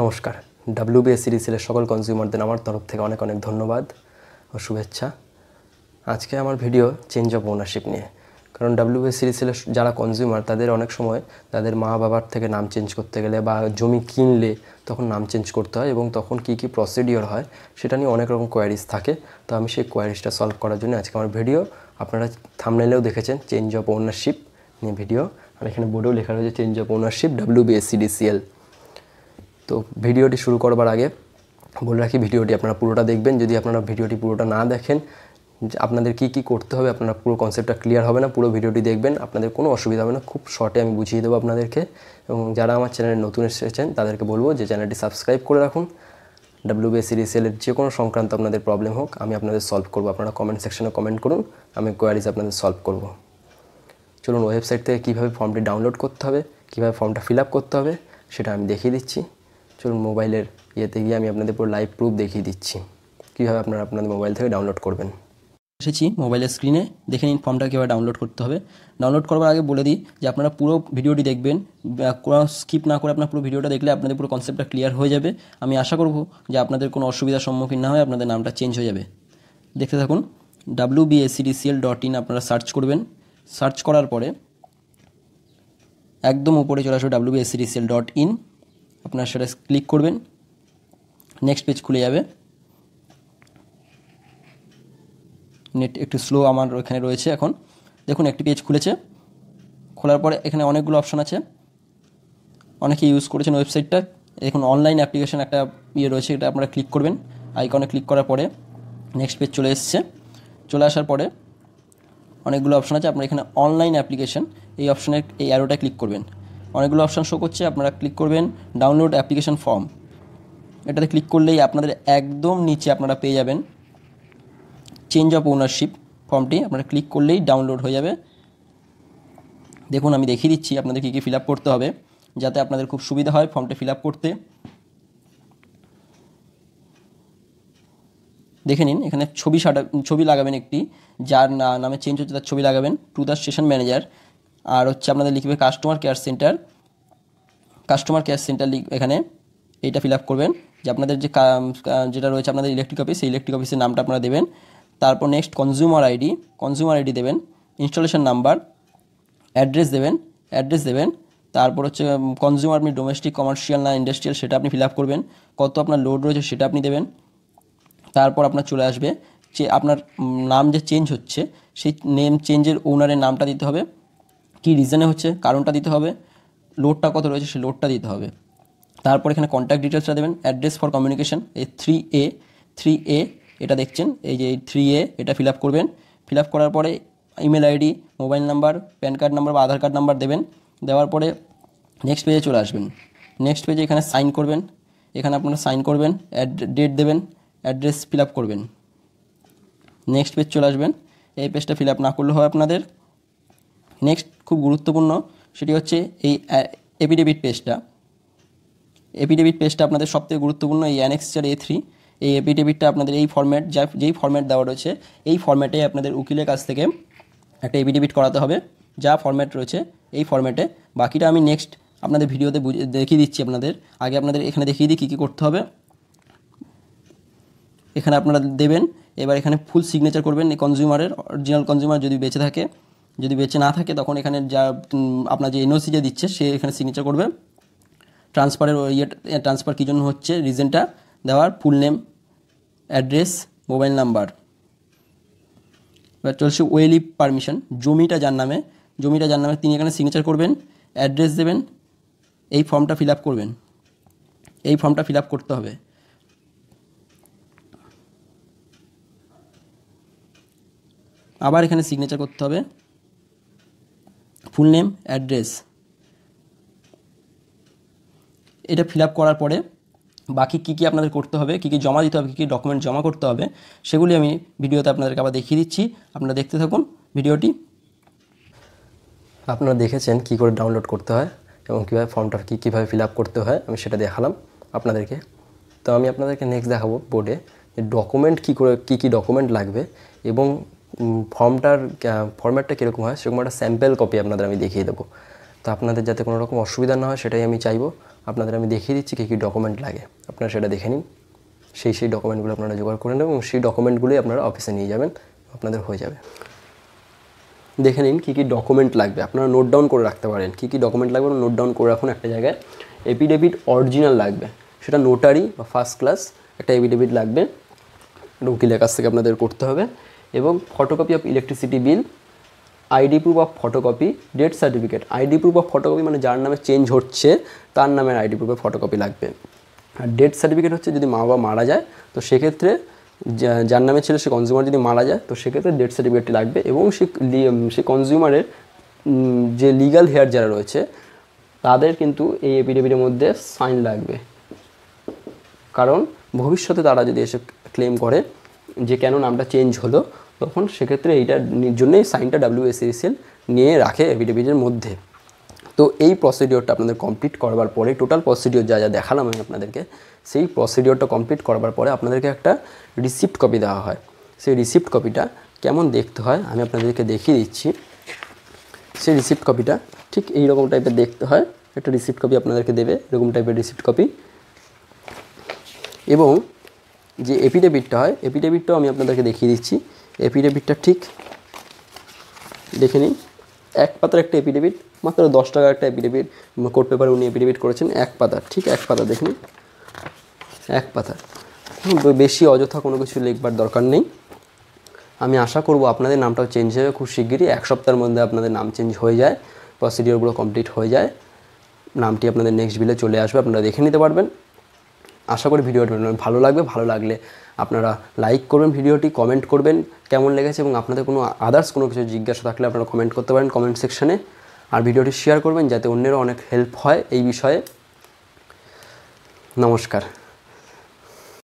নমস্কার ডাব্লিউবিএসসি সিলের সকল কনজিউমারদের আমার তরফ থেকে অনেক অনেক ধন্যবাদ ও শুভেচ্ছা আজকে আমার ভিডিও চেঞ্জ অফ ওনারশিপ নিয়ে কারণ ডাব্লিউবিএসসি সিলের যারা কনজিউমার তাদের অনেক সময় তাদের মা বাবার থেকে নাম চেঞ্জ করতে গেলে বা জমি কিনলে তখন নাম চেঞ্জ করতে হয় এবং তখন কি কি প্রসিডিওর হয় সেটা নিয়ে অনেক রকম কোয়ারিজ থাকে তো আমি সেই কোয়ারিজটা সলভ করার জন্য আজকে আমার ভিডিও আপনারা থামনেলেও দেখেছেন চেঞ্জ অফ ওনারশিপ নিয়ে ভিডিও আর এখানে বোর্ডেও লেখা রয়েছে change of ownership WBSC DCL তো ভিডিওটি শুরু করবার আগে বলে রাখি ভিডিওটি আপনারা পুরোটা দেখবেন যদি আপনারা ভিডিওটি পুরোটা না দেখেন আপনাদের কি কি করতে হবে আপনারা পুরো কনসেপ্টটা ক্লিয়ার হবে না পুরো ভিডিওটি দেখবেন আপনাদের কোনো অসুবিধা হবে না খুব শর্টে আমি বুঝিয়ে দেবো আপনাদেরকে এবং যারা আমার চ্যানেলে নতুন এসেছেন তাদেরকে বলবো যে চ্যানেলটি সাবস্ক্রাইব করে রাখুন ডাব্লিউবিএসি রিসেলের যে কোনো সংক্রান্ত আপনাদের প্রবলেম হোক আমি আপনাদের সলভ করবো আপনারা কমেন্ট সেকশনে কমেন্ট করুন আমি কোয়ারিজ আপনাদের সলভ করব চলুন ওয়েবসাইট থেকে কীভাবে ফর্মটি ডাউনলোড করতে হবে কীভাবে ফর্মটা ফিল করতে হবে সেটা আমি দেখিয়ে দিচ্ছি চলুন মোবাইলের ইয়েতে গিয়ে আমি আপনাদের পুরো লাইভ প্রুফ দেখিয়ে দিচ্ছি কীভাবে আপনারা আপনাদের মোবাইল থেকে ডাউনলোড করবেন এসেছি মোবাইলের স্ক্রিনে দেখে নিন ফর্মটা কীভাবে ডাউনলোড করতে হবে ডাউনলোড করবার আগে বলে দিই যে আপনারা পুরো ভিডিওটি দেখবেন কোনো স্কিপ না করে আপনার পুরো ভিডিওটা দেখলে আপনাদের পুরো কনসেপ্টটা ক্লিয়ার হয়ে যাবে আমি আশা করব যে আপনাদের কোনো অসুবিধার সম্মুখীন না হয় আপনাদের নামটা চেঞ্জ হয়ে যাবে দেখতে থাকুন ডাব্লু বিএসিডিসিএল ডট ইন আপনারা সার্চ করবেন সার্চ করার পরে একদম উপরে চলে আসবে ডাব্লু বিএসিডিসিএল ডট ইন আপনার সেটা ক্লিক করবেন নেক্সট পেজ খুলে যাবে নেট একটু স্লো আমার ওখানে রয়েছে এখন দেখুন একটি পেজ খুলেছে খোলার পরে এখানে অনেকগুলো অপশান আছে অনেকে ইউজ করেছেন ওয়েবসাইটটা দেখুন অনলাইন অ্যাপ্লিকেশান একটা ইয়ে রয়েছে এটা আপনারা ক্লিক করবেন আইকনে ক্লিক করার পরে নেক্সট পেজ চলে এসছে চলে আসার পরে অনেকগুলো অপশান আছে আপনার এখানে অনলাইন অ্যাপ্লিকেশান এই অপশানে এই অ্যারোটা ক্লিক করবেন অনেকগুলো অপশান শো করছে আপনারা ক্লিক করবেন ডাউনলোড অ্যাপ্লিকেশান ফর্ম এটাতে ক্লিক করলেই আপনাদের একদম নিচে আপনারা পেয়ে যাবেন চেঞ্জ অফ ওনারশিপ ফর্মটি আপনারা ক্লিক করলেই ডাউনলোড হয়ে যাবে দেখুন আমি দেখিয়ে দিচ্ছি আপনাদের কী কী ফিল করতে হবে যাতে আপনাদের খুব সুবিধা হয় ফর্মটা ফিল করতে দেখে নিন এখানে ছবি সাটা ছবি লাগাবেন একটি যার নামে চেঞ্জ হচ্ছে তার ছবি লাগাবেন টু দ্য স্টেশন ম্যানেজার আর হচ্ছে আপনাদের লিখবে customer care centre customer care centre লিখ এখানে এইটা ফিল আপ করবেন যে আপনাদের যে যেটা রয়েছে আপনাদের ইলেকট্রিক অফিস সেই ইলেকট্রিক অফিসের নামটা আপনারা দেবেন তারপর next consumer ID consumer ID দেবেন ইনস্টলেশন নাম্বার অ্যাড্রেস দেবেন অ্যাড্রেস দেবেন তারপর হচ্ছে কনজিউমার আপনি ডোমেস্টিক কমার্শিয়াল না ইন্ডাস্ট্রিয়াল সেটা আপনি ফিল আপ করবেন কত আপনার লোড রয়েছে সেটা আপনি দেবেন তারপর আপনার চলে আসবে যে আপনার নাম যে চেঞ্জ হচ্ছে সেই নেম চেঞ্জের ওনারের নামটা দিতে হবে কী রিজনে হচ্ছে কারণটা দিতে হবে লোডটা কত রয়েছে সেই লোডটা দিতে হবে তারপর এখানে কন্ট্যাক্ট ডিটেলসটা দেবেন অ্যাড্রেস ফর কমিউনিকেশন এই থ্রি এ থ্রি এ এটা দেখছেন এই যে থ্রি এ এটা ফিল আপ করবেন ফিল আপ করার পরে email ID mobile number PAN card number বা আধার কার্ড নাম্বার দেবেন দেওয়ার পরে নেক্সট পেজে চলে আসবেন নেক্সট পেজে এখানে সাইন করবেন এখানে আপনারা সাইন করবেন ডেট দেবেন অ্যাড্রেস ফিল আপ করবেন নেক্সট পেজ চলে আসবেন এই পেজটা ফিল আপ না করলে হয় আপনাদের নেক্সট খুব গুরুত্বপূর্ণ সেটি হচ্ছে এই এপিডেভিট পেজটা এপিডেভিট পেজটা আপনাদের সবথেকে গুরুত্বপূর্ণ এই অ্যানেক্সচার এ থ্রি এই এপিডেভিটটা আপনাদের এই ফর্ম্যাট যা যেই ফর্ম্যাট দেওয়া রয়েছে এই ফর্ম্যাটে আপনাদের উকিলের কাছ থেকে একটা এপিডেভিট করাতে হবে যা ফর্ম্যাট রয়েছে এই ফর্ম্যাটে বাকিটা আমি নেক্সট আপনাদের ভিডিওতে দেখিয়ে দিচ্ছি আপনাদের আগে আপনাদের এখানে দেখিয়ে দিই কী কী করতে হবে এখানে আপনারা দেবেন এবার এখানে ফুল সিগনেচার করবেন এই কনজিউমারের অরিজিনাল কনজিউমার যদি বেঁচে থাকে যদি বেঁচে না থাকে তখন এখানে যা আপনার যে এনওসি যে দিচ্ছে সে এখানে সিগনেচার করবে ট্রান্সফারের ইয়ে ট্রান্সফার কী জন্য হচ্ছে রিজনটা দেওয়ার full name address mobile number এবার চলছে ওয়েলি পারমিশন জমিটা যার নামে জমিটা যার নামে তিনি এখানে সিগনেচার করবেন অ্যাড্রেস দেবেন এই ফর্মটা ফিল করবেন এই ফর্মটা ফিল করতে হবে আবার এখানে সিগনেচার করতে হবে ফুল নেম অ্যাড্রেস এটা ফিল করার পরে বাকি কী কী আপনাদের করতে হবে কী কী জমা দিতে হবে কী কী ডকুমেন্ট জমা করতে হবে সেগুলি আমি ভিডিওতে আপনাদেরকে আবার দেখিয়ে দিচ্ছি আপনারা দেখতে থাকুন ভিডিওটি আপনারা দেখেছেন কি করে ডাউনলোড করতে হয় এবং কীভাবে ফর্মটা কী কীভাবে ফিল করতে হয় আমি সেটা দেখালাম আপনাদেরকে তো আমি আপনাদেরকে নেক্সট দেখাবো বোর্ডে ডকুমেন্ট কী করে কী কী ডকুমেন্ট লাগবে এবং ফর্মটার ফর্ম্যাটটা কীরকম হয় সেরকম একটা স্যাম্পেল কপি আপনাদের আমি দেখিয়ে দেবো তো আপনাদের যাতে কোনো রকম অসুবিধা না হয় সেটাই আমি চাইবো আপনাদের আমি দেখিয়ে দিচ্ছি কী কী ডকুমেন্ট লাগে আপনারা সেটা দেখে নিন সেই সেই ডকুমেন্টগুলো আপনারা জোগাড় করে নেবেন এবং সেই ডকুমেন্টগুলোই আপনারা অফিসে নিয়ে যাবেন আপনাদের হয়ে যাবে দেখে নিন কী কী ডকুমেন্ট লাগবে আপনারা নোট ডাউন করে রাখতে পারেন কী কী ডকুমেন্ট লাগবে নোট ডাউন করে রাখুন একটা জায়গায় এপিডেভিট অরিজিনাল লাগবে সেটা নোটারি বা ফার্স্ট ক্লাস একটা এপিডেভিট লাগবে উকিলের কাছ থেকে আপনাদের করতে হবে এবং photocopy of electricity bill ID proof of photocopy date certificate ID proof of photocopy মানে যার নামে চেঞ্জ হচ্ছে তার নামের আইডি প্রুফে ফটোকপি লাগবে আর ডেট সার্টিফিকেট হচ্ছে যদি মা বাবা মারা যায় তো সেক্ষেত্রে যার নামে ছিল সে কনজিউমার যদি মারা যায় তো সেক্ষেত্রে ডেট সার্টিফিকেটটি লাগবে এবং সে সে কনজিউমারের যে লিগাল হেয়ার যারা রয়েছে তাদের কিন্তু এই এপিডেভিটের মধ্যে সাইন লাগবে কারণ ভবিষ্যতে তারা যদি এসে ক্লেম করে যে কেন নামটা চেঞ্জ হলো তখন সেক্ষেত্রে এইটার জন্যই সাইনটা এল নিয়ে রাখে অ্যাফিডেভিটের মধ্যে তো এই প্রসিডিওরটা আপনাদের কমপ্লিট করবার পরে টোটাল প্রসিডিওর যা যা দেখালাম আমি আপনাদেরকে সেই প্রসিডিওরটা কমপ্লিট করবার পরে আপনাদেরকে একটা রিসিপ্ট কপি দেওয়া হয় সেই রিসিপ্ট কপিটা কেমন দেখতে হয় আমি আপনাদেরকে দেখিয়ে দিচ্ছি সেই রিসিপ্ট কপিটা ঠিক এই রকম টাইপের দেখতে হয় একটা রিসিপ্ট কপি আপনাদেরকে দেবে এরকম টাইপের রিসিপ্ট কপি এবং যে এপিডেভিটটা হয় এপিডেভিটটাও আমি আপনাদেরকে দেখিয়ে দিচ্ছি এপিডেভিটটা ঠিক দেখে নিন এক পাতার একটা এপিডেভিট মাত্র দশ টাকার একটা এপিডেভিট কোর্ট পেপার উনি এপিডেভিট করেছেন এক পাতা ঠিক এক পাতা দেখে নিন এক পাতা বেশি অযথা কোনো কিছু লিখবার দরকার নেই আমি আশা করব আপনাদের নামটাও চেঞ্জ হবে খুব শিগগিরই এক সপ্তাহের মধ্যে আপনাদের নাম চেঞ্জ হয়ে যায় প্রসিডিওরগুলো কমপ্লিট হয়ে যায় নামটি আপনাদের নেক্সট বিলে চলে আসবে আপনারা দেখে নিতে পারবেন আশা করি ভিডিওটি ভালো লাগবে ভালো লাগলে আপনারা লাইক করবেন ভিডিওটি কমেন্ট করবেন কেমন লেগেছে এবং আপনাদের কোনো আদার্স কোনো কিছু জিজ্ঞাসা থাকলে আপনারা কমেন্ট করতে পারেন কমেন্ট সেকশানে আর ভিডিওটি শেয়ার করবেন যাতে অন্যেরও অনেক হেল্প হয় এই বিষয়ে নমস্কার